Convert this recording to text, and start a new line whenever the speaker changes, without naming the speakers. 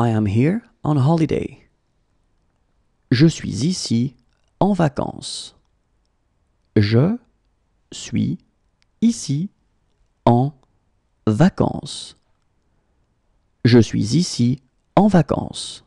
I am here on holiday. Je suis ici en vacances. Je suis ici en vacances. Je suis ici en vacances.